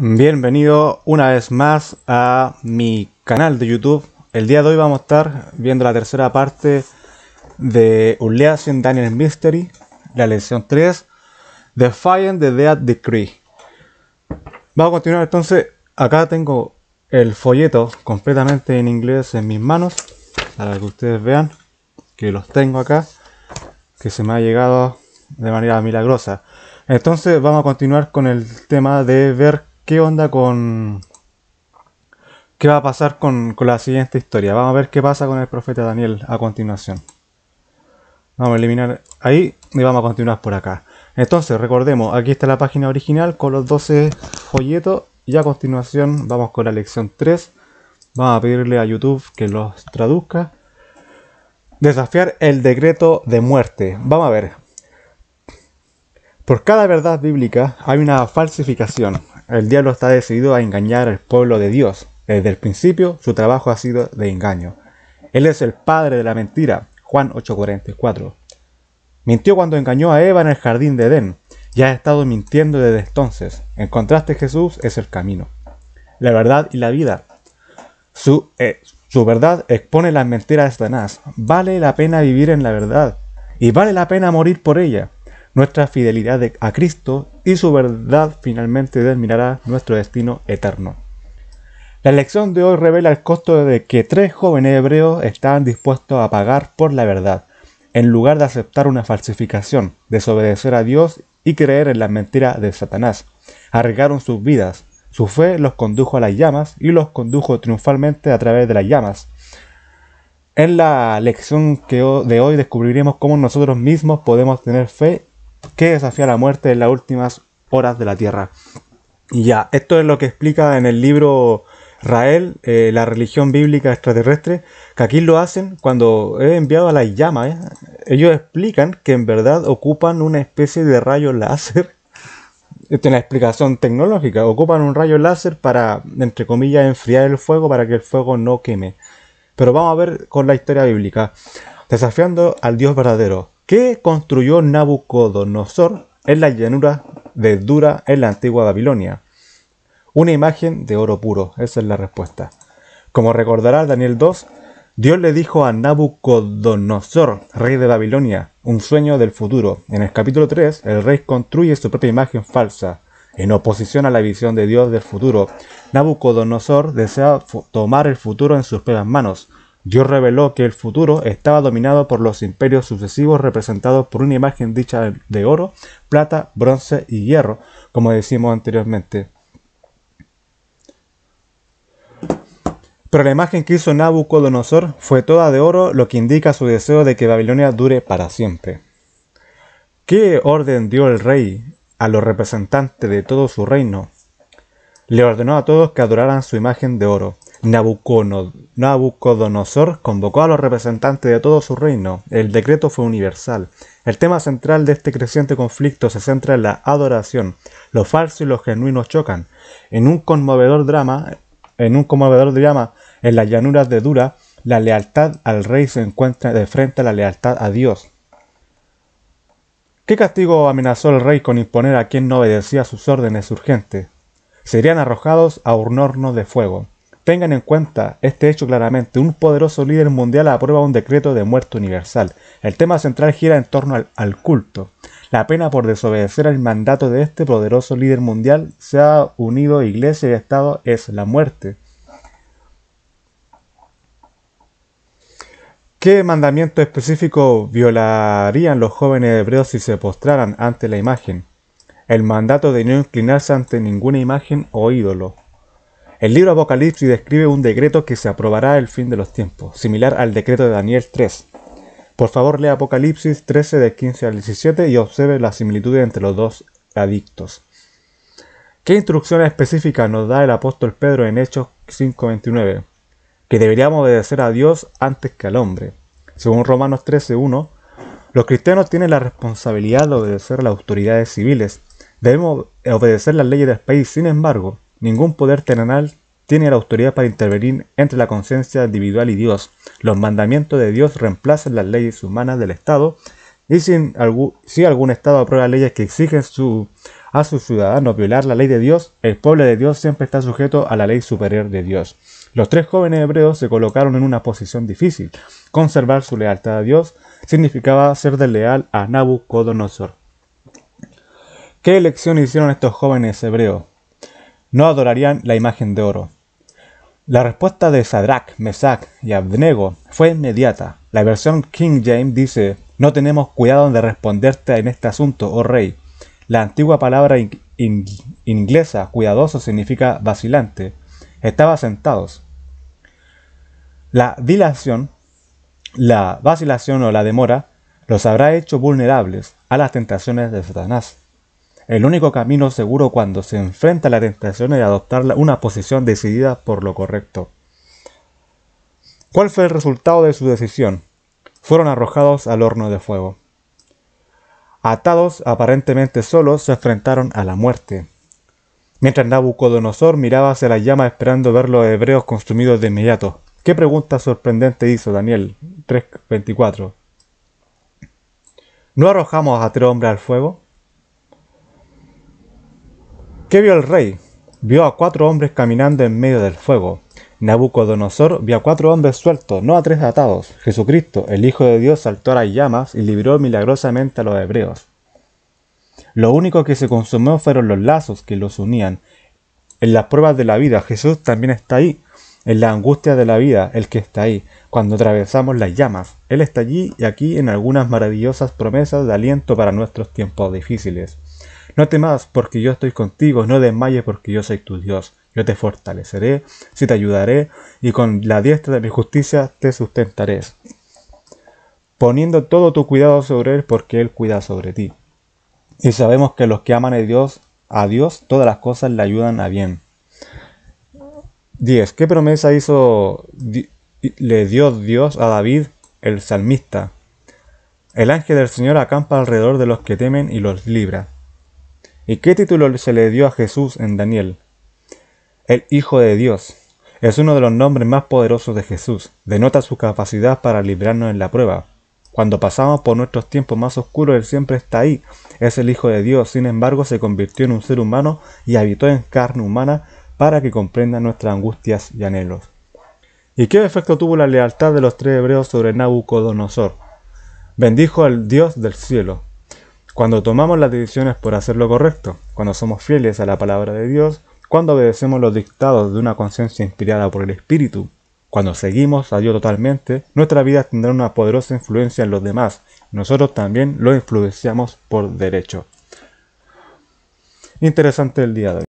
Bienvenido una vez más a mi canal de YouTube. El día de hoy vamos a estar viendo la tercera parte de Unleashing Daniel Mystery, la lección 3, Defying the Dead Decree. Vamos a continuar entonces. Acá tengo el folleto completamente en inglés en mis manos, para que ustedes vean que los tengo acá, que se me ha llegado de manera milagrosa. Entonces vamos a continuar con el tema de ver qué onda con... ¿Qué va a pasar con, la siguiente historia? Vamos a ver qué pasa con el profeta Daniel a continuación. Vamos a eliminar ahí y vamos a continuar por acá. Entonces, recordemos, aquí está la página original con los 12 folletos. Y a continuación vamos con la lección 3. Vamos a pedirle a YouTube que los traduzca. Desafiar el decreto de muerte. Vamos a ver. Por cada verdad bíblica hay una falsificación. El diablo está decidido a engañar al pueblo de Dios. Desde el principio su trabajo ha sido de engaño. Él es el padre de la mentira. Juan 8:44. Mintió cuando engañó a Eva en el jardín de Edén Ya ha estado mintiendo desde entonces. En contraste Jesús es el camino, la verdad y la vida. Su, eh, su verdad expone las mentiras de Satanás. Vale la pena vivir en la verdad y vale la pena morir por ella. Nuestra fidelidad a Cristo y su verdad finalmente determinará nuestro destino eterno. La lección de hoy revela el costo de que tres jóvenes hebreos estaban dispuestos a pagar por la verdad, en lugar de aceptar una falsificación, desobedecer a Dios y creer en la mentira de Satanás. Arregaron sus vidas, su fe los condujo a las llamas y los condujo triunfalmente a través de las llamas. En la lección que de hoy descubriremos cómo nosotros mismos podemos tener fe que desafía la muerte en las últimas horas de la Tierra. Y ya, esto es lo que explica en el libro Rael, eh, la religión bíblica extraterrestre, que aquí lo hacen cuando he enviado a las llamas. ¿eh? Ellos explican que en verdad ocupan una especie de rayo láser. Esta es una explicación tecnológica. Ocupan un rayo láser para, entre comillas, enfriar el fuego para que el fuego no queme. Pero vamos a ver con la historia bíblica. Desafiando al Dios verdadero. ¿Qué construyó Nabucodonosor en la llanura de Dura en la antigua Babilonia. Una imagen de oro puro, esa es la respuesta. Como recordará Daniel 2, Dios le dijo a Nabucodonosor, rey de Babilonia, un sueño del futuro. En el capítulo 3, el rey construye su propia imagen falsa. En oposición a la visión de Dios del futuro, Nabucodonosor desea tomar el futuro en sus propias manos, Dios reveló que el futuro estaba dominado por los imperios sucesivos representados por una imagen dicha de oro, plata, bronce y hierro, como decimos anteriormente. Pero la imagen que hizo Nabucodonosor fue toda de oro, lo que indica su deseo de que Babilonia dure para siempre. ¿Qué orden dio el rey a los representantes de todo su reino? Le ordenó a todos que adoraran su imagen de oro. Nabucodonosor convocó a los representantes de todo su reino. El decreto fue universal. El tema central de este creciente conflicto se centra en la adoración. Lo falso y lo genuino chocan. En un conmovedor drama, en un conmovedor drama, en las llanuras de Dura, la lealtad al rey se encuentra de frente a la lealtad a Dios. ¿Qué castigo amenazó el rey con imponer a quien no obedecía sus órdenes urgentes? Serían arrojados a un horno de fuego. Tengan en cuenta este hecho claramente. Un poderoso líder mundial aprueba un decreto de muerte universal. El tema central gira en torno al, culto. La pena por desobedecer al mandato de este poderoso líder mundial, se ha unido Iglesia y Estado, es la muerte. ¿Qué mandamiento específico violarían los jóvenes hebreos si se postraran ante la imagen? El mandato de no inclinarse ante ninguna imagen o ídolo. El libro Apocalipsis describe un decreto que se aprobará el fin de los tiempos, similar al decreto de Daniel 3. Por favor, lea Apocalipsis 13 de 15 al 17 y observe la similitud entre los dos adictos. ¿Qué instrucciones específica nos da el apóstol Pedro en Hechos 5:29? Que deberíamos obedecer a Dios antes que al hombre. Según Romanos 13:1, los cristianos tienen la responsabilidad de obedecer a las autoridades civiles. Debemos obedecer las leyes del país, sin embargo, Ningún poder terrenal tiene la autoridad para intervenir entre la conciencia individual y Dios. Los mandamientos de Dios reemplazan las leyes humanas del Estado y si algún Estado aprueba leyes que exigen a sus ciudadanos violar la ley de Dios, el pueblo de Dios siempre está sujeto a la ley superior de Dios. Los tres jóvenes hebreos se colocaron en una posición difícil. Conservar su lealtad a Dios significaba ser desleal a Nabucodonosor. ¿Qué elección hicieron estos jóvenes hebreos? no adorarían la imagen de oro. La respuesta de Sadrach, Mesach y Abdenego fue inmediata. La versión King James dice, no tenemos cuidado de responderte en este asunto, oh rey. La antigua palabra inglesa cuidadoso significa vacilante. Estaba sentados. La dilación, la vacilación o la demora los habrá hecho vulnerables a las tentaciones de Satanás. El único camino seguro cuando se enfrenta a la tentación es adoptar una posición decidida por lo correcto. ¿Cuál fue el resultado de su decisión? Fueron arrojados al horno de fuego. Atados, aparentemente solos, se enfrentaron a la muerte. Mientras Nabucodonosor miraba hacia la llama esperando ver los hebreos consumidos de inmediato. ¿Qué pregunta sorprendente hizo Daniel 3.24? ¿No arrojamos a tres hombres al fuego? ¿Qué vio el rey? Vio a cuatro hombres caminando en medio del fuego. Nabucodonosor vio a cuatro hombres sueltos, no a tres atados. Jesucristo, el Hijo de Dios, saltó a las llamas y libró milagrosamente a los hebreos. Lo único que se consumió fueron los lazos que los unían. En las pruebas de la vida, Jesús también está ahí. En la angustia de la vida, el que está ahí. Cuando atravesamos las llamas, Él está allí y aquí en algunas maravillosas promesas de aliento para nuestros tiempos difíciles. No temas porque yo estoy contigo, no desmayes porque yo soy tu Dios. Yo te fortaleceré, si te ayudaré, y con la diestra de mi justicia te sustentaré, poniendo todo tu cuidado sobre Él porque Él cuida sobre ti. Y sabemos que los que aman a Dios, a Dios todas las cosas le ayudan a bien. 10. ¿Qué promesa hizo le dio Dios a David, el salmista? El ángel del Señor acampa alrededor de los que temen y los libra. ¿Y qué título se le dio a Jesús en Daniel? El Hijo de Dios. Es uno de los nombres más poderosos de Jesús. Denota su capacidad para librarnos en la prueba. Cuando pasamos por nuestros tiempos más oscuros, Él siempre está ahí. Es el Hijo de Dios. Sin embargo, se convirtió en un ser humano y habitó en carne humana para que comprenda nuestras angustias y anhelos. ¿Y qué efecto tuvo la lealtad de los tres hebreos sobre Nabucodonosor? Bendijo al Dios del cielo, cuando tomamos las decisiones por hacer lo correcto, cuando somos fieles a la palabra de Dios, cuando obedecemos los dictados de una conciencia inspirada por el Espíritu, cuando seguimos a Dios totalmente, nuestra vida tendrá una poderosa influencia en los demás. Nosotros también lo influenciamos por derecho. Interesante el día de hoy.